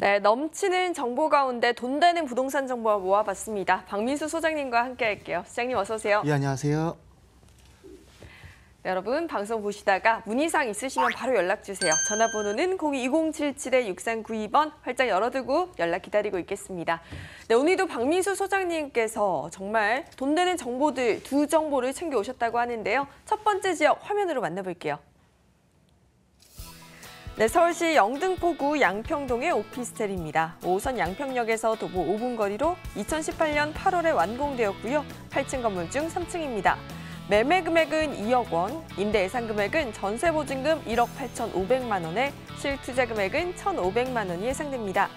네, 넘치는 정보 가운데 돈 되는 부동산 정보와 모아봤습니다. 박민수 소장님과 함께할게요. 시장님 어서 오세요. 예, 안녕하세요. 네, 여러분 방송 보시다가 문의사항 있으시면 바로 연락 주세요. 전화번호는 022077-6392번 활짝 열어두고 연락 기다리고 있겠습니다. 네, 오늘도 박민수 소장님께서 정말 돈 되는 정보들 두 정보를 챙겨 오셨다고 하는데요. 첫 번째 지역 화면으로 만나볼게요. 네, 서울시 영등포구 양평동의 오피스텔입니다. 5호선 양평역에서 도보 5분 거리로 2018년 8월에 완공되었고요. 8층 건물 중 3층입니다. 매매 금액은 2억 원, 임대 예상 금액은 전세 보증금 1억 8,500만 원에 실투자 금액은 1,500만 원이 예상됩니다.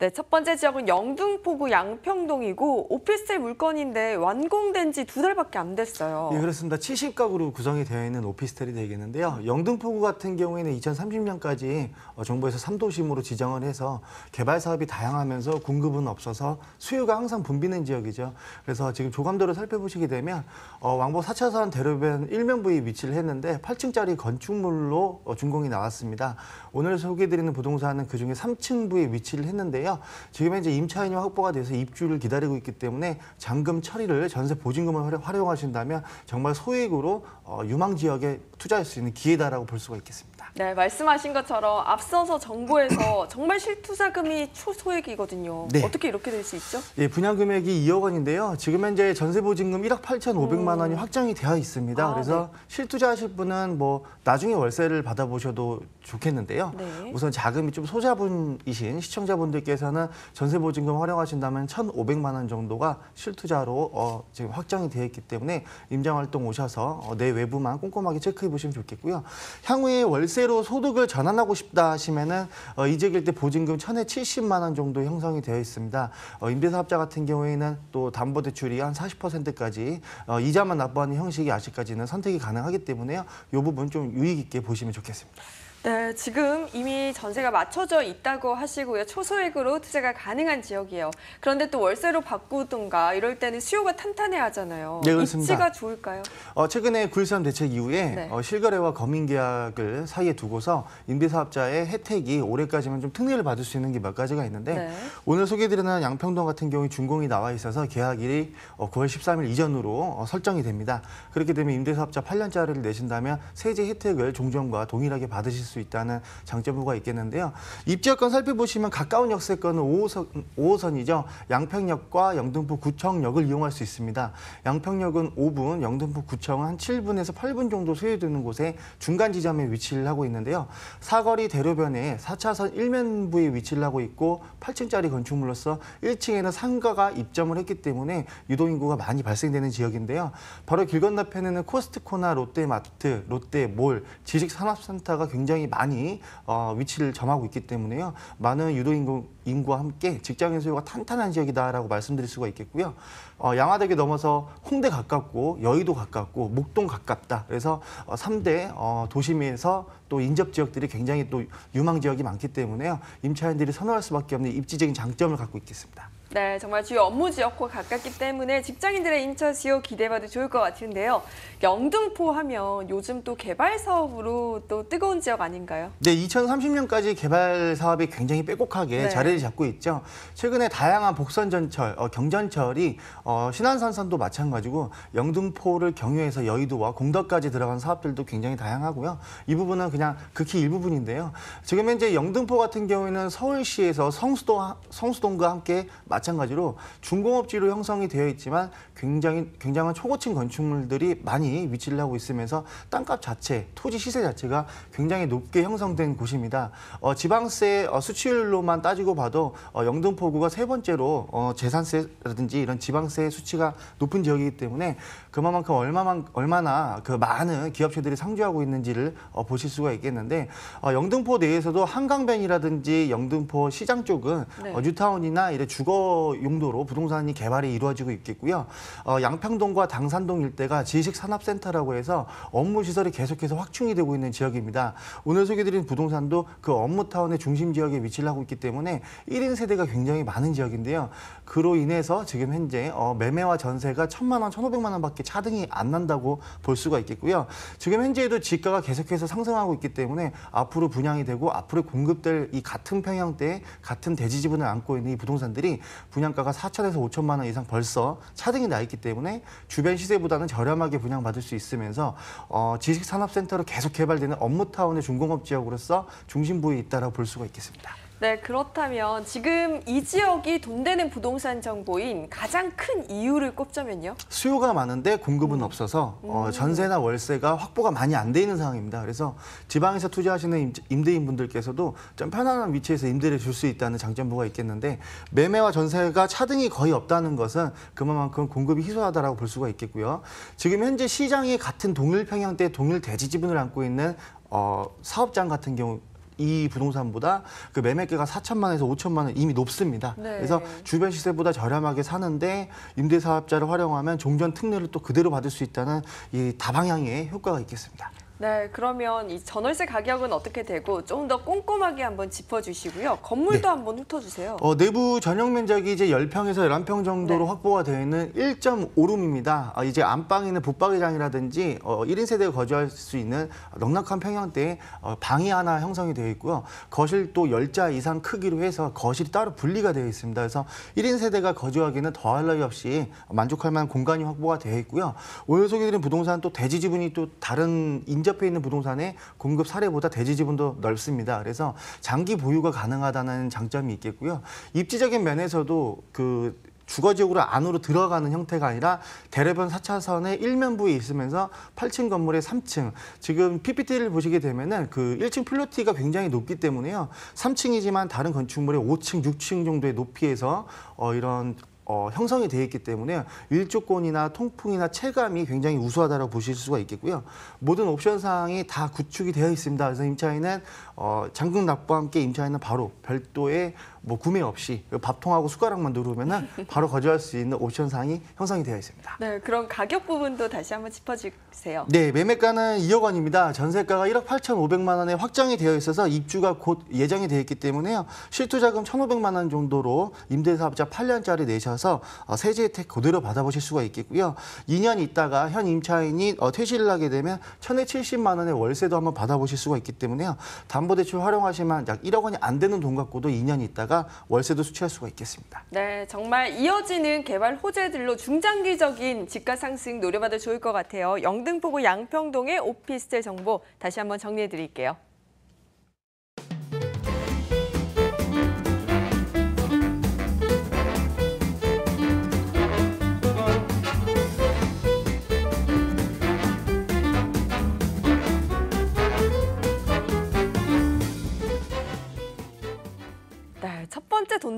네, 첫 번째 지역은 영등포구 양평동이고 오피스텔 물건인데 완공된 지 두 달밖에 안 됐어요. 예, 그렇습니다. 70가구로 구성이 되어 있는 오피스텔이 되겠는데요. 영등포구 같은 경우에는 2030년까지 어, 정부에서 3도심으로 지정을 해서 개발 사업이 다양하면서 공급은 없어서 수요가 항상 붐비는 지역이죠. 그래서 지금 조감도를 살펴보시게 되면 어, 왕복 4차선 대로변 일면 부에 위치를 했는데 8층짜리 건축물로 어, 준공이 나왔습니다. 오늘 소개해드리는 부동산은 그중에 3층 부에 위치를 했는데요. 있는데요. 지금 현재 임차인이 확보가 돼서 입주를 기다리고 있기 때문에 잔금 처리를 전세 보증금을 활용하신다면 정말 소액으로 어, 유망 지역에 투자할 수 있는 기회다라고 볼 수가 있겠습니다. 네, 말씀하신 것처럼 앞서서 정부에서 정말 실투자금이 초소액이거든요. 네. 어떻게 이렇게 될 수 있죠? 예, 분양 금액이 2억 원인데요. 지금 현재 전세 보증금 1억 8,500만 원이 확정이 되어 있습니다. 아, 네. 그래서 네. 실투자하실 분은 뭐 나중에 월세를 받아보셔도 좋겠는데요. 네. 우선 자금이 좀 소자분이신 시청자분들께서는 전세 보증금 활용하신다면 1,500만 원 정도가 실투자로 어, 지금 확정이 되어 있기 때문에 임장 활동 오셔서 어, 내 외부만 꼼꼼하게 체크해 보시면 좋겠고요. 향후에 월세 월세로 소득을 전환하고 싶다 하시면은 어, 이직일 때 보증금 천에칠십만원 정도 형성이 되어 있습니다. 어, 임대사업자 같은 경우에는 또 담보대출이 한 사십 퍼센트까지 어, 이자만 납부하는 형식이 아직까지는 선택이 가능하기 때문에요. 이 부분 좀 유익 있게 보시면 좋겠습니다. 네, 지금 이미 전세가 맞춰져 있다고 하시고요. 초소액으로 투자가 가능한 지역이에요. 그런데 또 월세로 바꾸든가 이럴 때는 수요가 탄탄해 하잖아요. 네, 그렇습니다. 입지가 좋을까요? 어, 최근에 9.13 대책 이후에 네. 어, 실거래와 거민계약을 사이에 두고서 임대사업자의 혜택이 올해까지만 좀 특례를 받을 수 있는 게 몇 가지가 있는데 네. 오늘 소개드리는 해 양평동 같은 경우 에 준공이 나와 있어서 계약일이 어, 9월 13일 이전으로 어, 설정이 됩니다. 그렇게 되면 임대사업자 8년짜리를 내신다면 세제 혜택을 종전과 동일하게 받으실 수수 있다는 장점부가 있겠는데요. 입지역권 살펴보시면 가까운 역세권은 5호선, 5호선이죠. 양평역과 영등포 구청역을 이용할 수 있습니다. 양평역은 5분, 영등포 구청은 한 7분에서 8분 정도 소요되는 곳에 중간 지점에 위치를 하고 있는데요. 사거리 대로변에 4차선 일면부에 위치를 하고 있고 8층짜리 건축물로서 1층에는 상가가 입점을 했기 때문에 유동인구가 많이 발생되는 지역인데요. 바로 길 건너편에는 코스트코나 롯데마트, 롯데몰, 지식산업센터가 굉장히 굉장히 많이 어, 위치를 점하고 있기 때문에요. 많은 유도인구 인구와 함께 직장인 수요가 탄탄한 지역이다라고 말씀드릴 수가 있겠고요. 어, 양화대교 넘어서 홍대 가깝고 여의도 가깝고 목동 가깝다. 그래서 어, 3대 어, 도심에서 또 인접 지역들이 굉장히 또 유망 지역이 많기 때문에요. 임차인들이 선호할 수밖에 없는 입지적인 장점을 갖고 있겠습니다. 네, 정말 주요 업무 지역과 가깝기 때문에 직장인들의 인천 수요 기대받을 좋을 것 같은데요. 영등포 하면 요즘 또 개발 사업으로 또 뜨거운 지역 아닌가요? 네, 2030년까지 개발 사업이 굉장히 빼곡하게 네. 자리를 잡고 있죠. 최근에 다양한 복선 전철, 어, 경전철이 어, 신안산선도 마찬가지고 영등포를 경유해서 여의도와 공덕까지 들어간 사업들도 굉장히 다양하고요. 이 부분은 그냥 극히 일부분인데요. 지금 현재 영등포 같은 경우에는 서울시에서 성수동 성수동과 함께 마찬가지로 중공업지로 형성이 되어 있지만 굉장히 굉장한 초고층 건축물들이 많이 위치를 하고 있으면서 땅값 자체, 토지 시세 자체가 굉장히 높게 형성된 곳입니다. 어, 지방세 어, 수치율로만 따지고 봐도 어, 영등포구가 세 번째로 어, 재산세라든지 이런 지방세 수치가 높은 지역이기 때문에 그만큼 얼마만 얼마나 그 많은 기업체들이 상주하고 있는지를 어, 보실 수가 있겠는데 어, 영등포 내에서도 한강변이라든지 영등포 시장 쪽은 네. 어, 뉴타운이나 이런 주거 용도로 부동산이 개발이 이루어지고 있겠고요. 어, 양평동과 당산동 일대가 지식산업센터라고 해서 업무 시설이 계속해서 확충이 되고 있는 지역입니다. 오늘 소개드린 부동산도 그 업무타운의 중심 지역에 위치를 하고 있기 때문에 1인 세대가 굉장히 많은 지역인데요. 그로 인해서 지금 현재 어, 매매와 전세가 천만 원, 천오백만 원밖에 차등이 안 난다고 볼 수가 있겠고요. 지금 현재에도 지가가 계속해서 상승하고 있기 때문에 앞으로 분양이 되고 앞으로 공급될 이 같은 평양대 같은 대지 지분을 안고 있는 이 부동산들이 분양가가 4천에서 5천만 원 이상 벌써 차등이 나 있기 때문에 주변 시세보다는 저렴하게 분양받을 수 있으면서 어, 지식산업센터로 계속 개발되는 업무타운의 중공업 지역으로서 중심부에 있다고 볼 수가 있겠습니다. 네, 그렇다면 지금 이 지역이 돈 되는 부동산 정보인 가장 큰 이유를 꼽자면요? 수요가 많은데 공급은 음. 없어서 어, 음. 전세나 월세가 확보가 많이 안 돼 있는 상황입니다. 그래서 지방에서 투자하시는 임대인 분들께서도 좀 편안한 위치에서 임대를 줄 수 있다는 장점부가 있겠는데 매매와 전세가 차등이 거의 없다는 것은 그만큼 공급이 희소하다고볼 수가 있겠고요. 지금 현재 시장이 같은 동일 평형대 동일 대지 지분을 안고 있는 어, 사업장 같은 경우 이 부동산보다 그 매매가가 4천만 에서 5천만 은 이미 높습니다. 네. 그래서 주변 시세보다 저렴하게 사는데 임대사업자를 활용하면 종전 특례를 또 그대로 받을 수 있다는 이 다방향의 효과가 있겠습니다. 네, 그러면 이 전월세 가격은 어떻게 되고 좀 더 꼼꼼하게 한번 짚어주시고요. 건물도 네. 한번 훑어주세요. 어, 내부 전용 면적이 이제 10평에서 11평 정도로 네. 확보가 되어 있는 1.5룸입니다. 어, 아, 이제 안방에 는 붙박이장이라든지 어, 1인 세대 거주할 수 있는 넉넉한 평형대에 어, 방이 하나 형성이 되어 있고요. 거실도 열자 이상 크기로 해서 거실이 따로 분리가 되어 있습니다. 그래서 1인 세대가 거주하기는 더할 나위 없이 만족할 만한 공간이 확보가 되어 있고요. 오늘 소개드린 부동산 또 대지 지분이 또 다른 인정 인접해 있는 부동산의 공급 사례보다 대지 지분도 넓습니다. 그래서 장기 보유가 가능하다는 장점이 있겠고요. 입지적인 면에서도 그 주거 지역으로 안으로 들어가는 형태가 아니라 대래변 4차선의 일면부에 있으면서 8층 건물의 3층 지금 PPT를 보시게 되면은 그 1층 필로티가 굉장히 높기 때문에요. 3층이지만 다른 건축물의 5층, 6층 정도의 높이에서 어 이런 어, 형성이 되어 있기 때문에 일조권이나 통풍이나 체감이 굉장히 우수하다고 보실 수가 있겠고요. 모든 옵션 사항이 다 구축이 되어 있습니다. 그래서 임차인은 어, 잔금 납부와 함께 임차인은 바로 별도의 뭐 구매 없이 밥통하고 숟가락만 누르면 바로 거주할 수 있는 옵션 상이 형성이 되어 있습니다. 네, 그럼 가격 부분도 다시 한번 짚어주세요. 네, 매매가는 2억 원입니다. 전세가가 1억 8,500만 원에 확장이 되어 있어서 입주가 곧 예정이 되어 있기 때문에요. 실투자금 1,500만 원 정도로 임대사업자 8년짜리 내셔서 어, 세제 혜택 그대로 받아보실 수가 있겠고요. 2년 있다가 현 임차인이 어, 퇴실을 하게 되면 1,070만 원의 월세도 한번 받아보실 수가 있기 때문에요. 담보대출 활용하시면 약 1억 원이 안 되는 돈 갖고도 2년 있다가 있다가 월세도 수취할 수가 있겠습니다. 네, 정말 이어지는 개발 호재들로 중장기적인 집가 상승 노려봐도 좋을 것 같아요. 영등포구 양평동의 오피스텔 정보 다시 한번 정리해 드릴게요.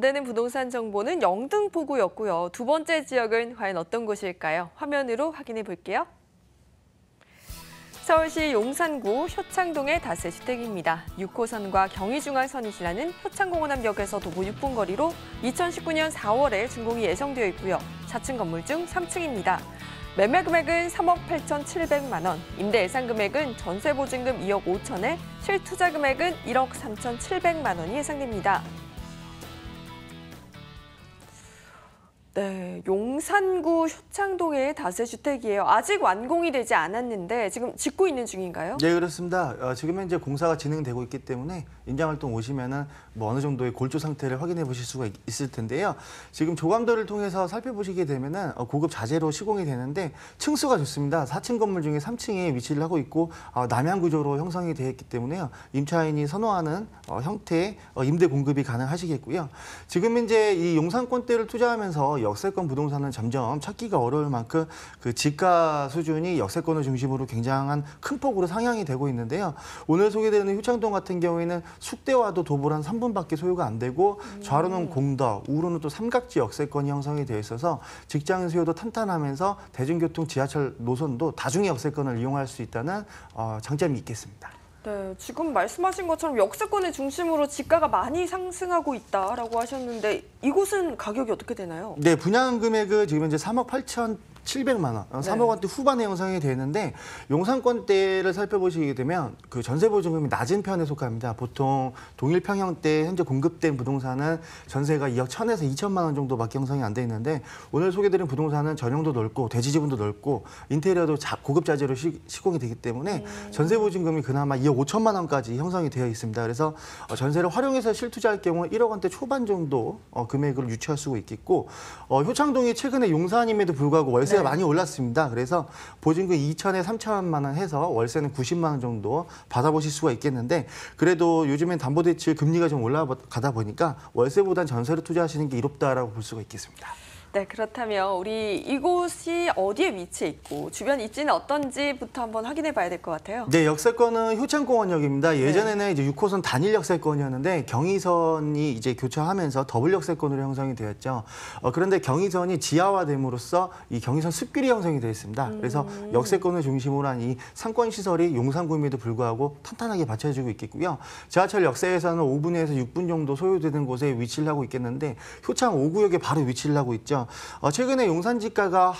되는 부동산 정보는 영등포구였고요. 두 번째 지역은 과연 어떤 곳일까요? 화면으로 확인해 볼게요. 서울시 용산구 효창동의 다세 주택입니다. 6호선과 경희중앙선이 지나는 효창공원 앞역에서 도보 6분 거리로 2019년 4월에 준공이 예정되어 있고요. 4층 건물 중 3층입니다. 매매 금액은 3억 8,700만 원, 임대 예상 금액은 전세 보증금 2억 5천에 실투자 금액은 1억 3,700만 원이 예상됩니다. 네, 용산구 효창동의 다세 주택이에요. 아직 완공이 되지 않았는데 지금 짓고 있는 중인가요? 네, 그렇습니다. 어, 지금 현재 공사가 진행되고 있기 때문에 임장활동 오시면은 뭐 어느 정도의 골조 상태를 확인해 보실 수가 있, 을 텐데요. 지금 조감도를 통해서 살펴보시게 되면은 어, 고급 자재로 시공이 되는데 층수가 좋습니다. 4층 건물 중에 3층에 위치를 하고 있고 어, 남양 구조로 형성이 되어 있기 때문에요. 임차인이 선호하는 어, 형태의 어, 임대 공급이 가능하시겠고요. 지금 이제 이 용산권대를 투자하면서 역세권 부동산은 점점 찾기가 어려울 만큼 그 집가 수준이 역세권을 중심으로 굉장한 큰 폭으로 상향이 되고 있는데요. 오늘 소개되는 효창동 같은 경우에는 숙대와도 도보를 한 3분밖에 소요가 안 되고 음. 좌로는 공덕, 우로는 또 삼각지 역세권이 형성이 되어 있어서 직장인 수요도 탄탄하면서 대중교통 지하철 노선도 다중의 역세권을 이용할 수 있다는 어, 장점이 있겠습니다. 네, 지금 말씀하신 것처럼 역세권의 중심으로 집가가 많이 상승하고 있다라고 하셨는데 이곳은 가격이 어떻게 되나요? 네, 분양 금액은 지금 이제 3억 8천 700만 원, 3억 원대 후반의 영상이 되는데 용산권대를 살펴보시게 되면 그 전세 보증금이 낮은 편에 속합니다. 보통 동일 평형때 현재 공급된 부동산은 전세가 2억 1천에서 2천만 원 정도밖에 형성이 안돼 있는데 오늘 소개드린 부동산은 전용도 넓고 대지 지분도 넓고 인테리어도 자, 고급 자재로 시, 공이 되기 때문에 음. 네. 전세 보증금이 그나마 2억 5천만 원까지 형성이 되어 있습니다. 그래서 어, 전세를 활용해서 실투자할 경우 1억 원대 초반 정도 어, 금액을 유치할 수 있겠고 어, 효창동이 최근에 용산임에도 불구하고 월세 월세가 네. 네. 많이 올랐습니다. 그래서 보증금 2천에 3천만 원 해서 월세는 90만 원 정도 받아보실 수가 있겠는데 그래도 요즘엔 담보대출 금리가 좀 올라가다 보니까 월세보단 전세로 투자하시는 게 이롭다라고 볼 수가 있겠습니다. 네, 그렇다면 우리 이곳이 어디에 위치해 있고 주변 입지는 어떤지부터 한번 확인해 봐야 될 것 같아요. 네, 역세권은 효창공원역입니다. 네. 예전에는 네. 이제 6호선 단일 역세권이었는데 경의선이 이제 교차하면서 더블 역세권으로 형성이 되었죠. 어, 그런데 경의선이 지하화됨으로써 이 경의선 숲길이 형성이 되었습니다. 그래서 음. 역세권을 중심으로 한 이 상권 시설이 용산구임에도 불구하고 탄탄하게 받쳐주고 있겠고요. 지하철 역세에서는 5분에서 6분 정도 소요되는 곳에 위치를 하고 있겠는데 효창 5구역에 바로 위치를 하고 있죠. 어, 최근에 용산지가가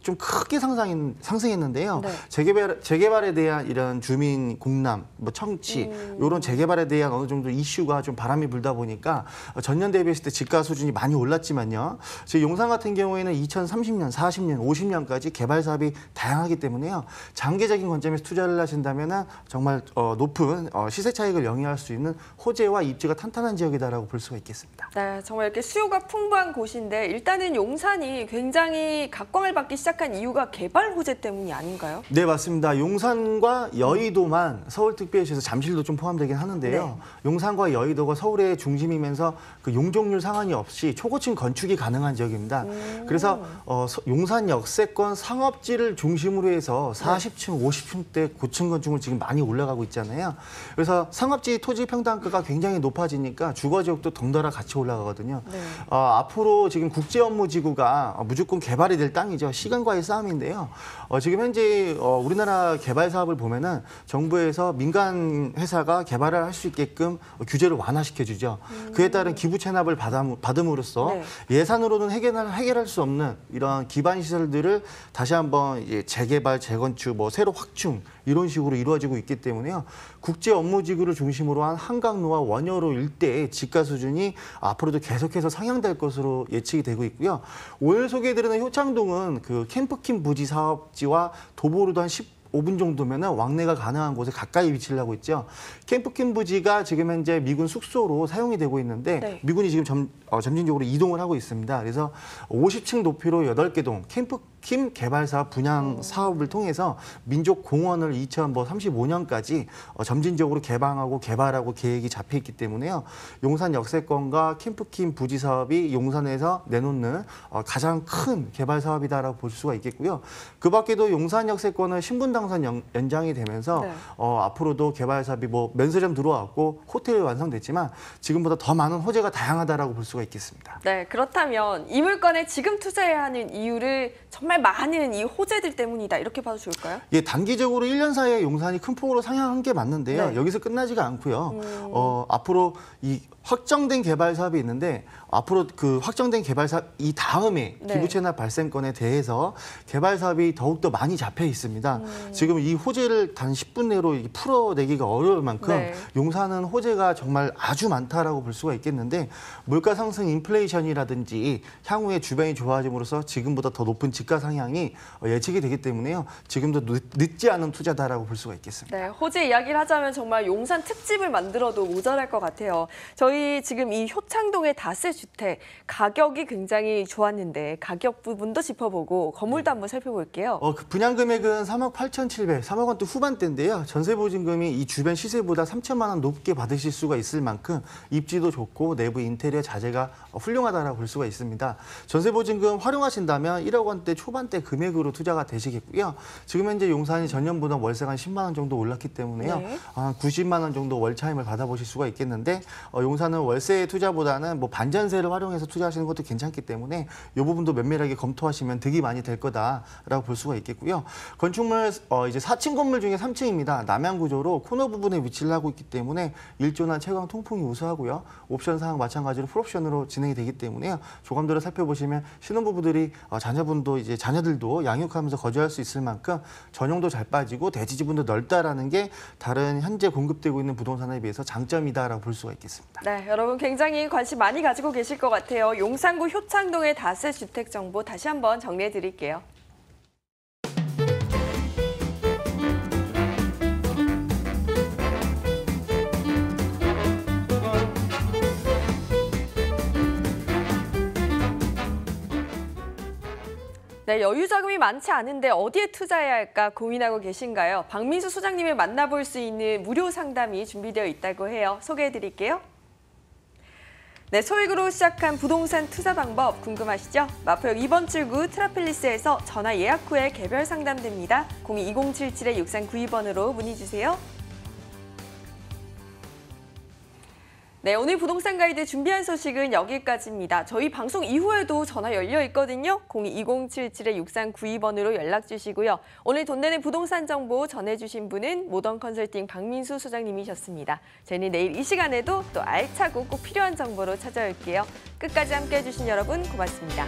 좀 크게 상상 상승했는데요. 네. 재개발 재개발에 대한 이런 주민 공람, 뭐 청취 음. 이런 재개발에 대한 어느 정도 이슈가 좀 바람이 불다 보니까 어, 전년 대비했을 때 집가 수준이 많이 올랐지만요. 저희 용산 같은 경우에는 2030년, 40년, 50년까지 개발 사업이 다양하기 때문에요. 장기적인 관점에서 투자를 하신다면은 정말 어, 높은 어, 시세 차익을 영위할 수 있는 호재와 입지가 탄탄한 지역이다라고 볼 수가 있겠습니다. 네, 정말 이렇게 수요가 풍부한 곳인데 일단은 용산이 굉장히 각광을 받기 나기 시작한 이유가 개발 호재 때문이 아닌가요? 네, 맞습니다. 용산과 여의도만 서울특별시에서 잠실도 좀 포함되긴 하는데요. 네. 용산과 여의도가 서울의 중심이면서 그 용적률 상한이 없이 초고층 건축이 가능한 지역입니다. 음. 그래서 어, 용산 역세권 상업지를 중심으로 해서 40층, 50층대 고층 건축을 지금 많이 올라가고 있잖아요. 그래서 상업지 토지 평당가가 굉장히 높아지니까 주거 지역도 덩달아 같이 올라가거든요. 네. 어, 앞으로 지금 국제 업무 지구가 무조건 개발이 될 땅이죠. 시간과의 싸움인데요. 어, 지금 현재 어, 우리나라 개발 사업을 보면은 정부에서 민간 회사가 개발을 할 수 있게끔 규제를 완화시켜 주죠. 음. 그에 따른 기부 체납을 받음, 받음으로써 네. 예산으로는 해결할, 해결할 수 없는 이런 기반 시설들을 다시 한번 재개발, 재건축, 뭐 새로 확충 이런 식으로 이루어지고 있기 때문에요. 국제 업무지구를 중심으로 한 한강로와 원효로 일대의 지가 수준이 앞으로도 계속해서 상향될 것으로 예측이 되고 있고요. 오늘 소개해드리는 효창동은 그 캠프킴 부지 사업지와 도보로도 한 10. 5분 정도면 왕래가 가능한 곳에 가까이 위치를 하고 있죠. 캠프킴 부지가 지금 현재 미군 숙소로 사용이 되고 있는데 네. 미군이 지금 점, 어, 점진적으로 이동을 하고 있습니다. 그래서 50층 높이로 8개 동 캠프 팀 개발사 분양 사업을 통해서 민족 공원을 2035년까지 뭐 어, 점진적으로 개방하고 개발하고 계획이 잡혀 있기 때문에요. 용산 역세권과 캠프킴 부지 사업이 용산에서 내놓는 어, 가장 큰 개발 사업이다라고 볼 수가 있겠고요. 그 밖에도 용산 역세권은 신분 당선 연, 장이 되면서 네. 어, 앞으로도 개발 사업이 뭐 면세점 들어왔고 호텔 완성됐지만 지금보다 더 많은 호재가 다양하다라고 볼 수가 있겠습니다. 네, 그렇다면 이 물건에 지금 투자해야 하는 이유를 정말 정말 많은 이 호재들 때문이다 이렇게 봐도 좋을까요? 예, 단기적으로 1년 사이에 용산이 큰 폭으로 상향한 게 맞는데요. 네. 여기서 끝나지가 않고요. 음. 어, 앞으로 이 확정된 개발 사업이 있는데 앞으로 그 확정된 개발 사업 이 다음에 네. 기부채납 발생권에 대해서 개발 사업이 더욱더 많이 잡혀 있습니다. 음. 지금 이 호재를 단 10분 내로 풀어내기가 어려울 만큼 네. 용산은 호재가 정말 아주 많다라고 볼 수가 있겠는데 물가 상승 인플레이션이라든지 향후에 주변이 좋아짐으로써 지금보다 더 높은 집값 상향이 예측이 되기 때문에요. 지금도 늦, 지 않은 투자다라고 볼 수가 있겠습니다. 네, 호재 이야기를 하자면 정말 용산 특집을 만들어도 모자랄 것 같아요. 저희 지금 이 효창동의 다세 주택 가격이 굉장히 좋았는데 가격 부분도 짚어보고 건물도 네. 한번 살펴볼게요. 어, 그 분양 금액은 3억 8,700, 3억 원대 후반대인데요. 전세 보증금이 이 주변 시세보다 3천만 원 높게 받으실 수가 있을 만큼 입지도 좋고 내부 인테리어 자재가 훌륭하다고볼 수가 있습니다. 전세 보증금 활용하신다면 1억 원대 초반 초반대 금액으로 투자가 되시겠고요. 지금 현재 용산이 전년보다 월세가 한 10만 원 정도 올랐기 때문에요. 네. 아, 한 90만 원 정도 월 차임을 받아보실 수가 있겠는데 어, 용산은 월세 투자보다는 뭐 반전세를 활용해서 투자하시는 것도 괜찮기 때문에 이 부분도 면밀하게 검토하시면 득이 많이 될 거다라고 볼 수가 있겠고요. 건축물 어, 이제 4층 건물 중에 3층입니다. 남향 구조로 코너 부분에 위치를 하고 있기 때문에 일조나 채광 통풍이 우수하고요. 옵션 사항 마찬가지로 풀옵션으로 진행이 되기 때문에요. 조감도를 살펴보시면 신혼부부들이 어, 자녀분도 이제 이제 자녀들도 양육하면서 거주할 수 있을 만큼 전용도 잘 빠지고 대지 지분도 넓다라는 게 다른 현재 공급되고 있는 부동산에 비해서 장점이다라고 볼 수가 있겠습니다. 네, 여러분 굉장히 관심 많이 가지고 계실 것 같아요. 용산구 효창동의 다세 주택 정보 다시 한번 정리해 드릴게요. 네, 여유 자금이 많지 않은데 어디에 투자해야 할까 고민하고 계신가요? 박민수 소장님을 만나볼 수 있는 무료 상담이 준비되어 있다고 해요. 소개해 드릴게요. 네, 소액으로 시작한 부동산 투자 방법 궁금하시죠? 마포역 2번 출구 트라필리스에서 전화 예약 후에 개별 상담됩니다. 02077-6392번으로 문의 주세요. 네, 오늘 부동산 가이드 준비한 소식은 여기까지입니다. 저희 방송 이후에도 전화 열려 있거든요. 022077-6392번으로 연락 주시고요. 오늘 돈 내는 부동산 정보 전해주신 분은 모던 컨설팅 박민수 소장님이셨습니다. 저희는 내일 이 시간에도 또 알차고 꼭 필요한 정보로 찾아올게요. 끝까지 함께해 주신 여러분 고맙습니다.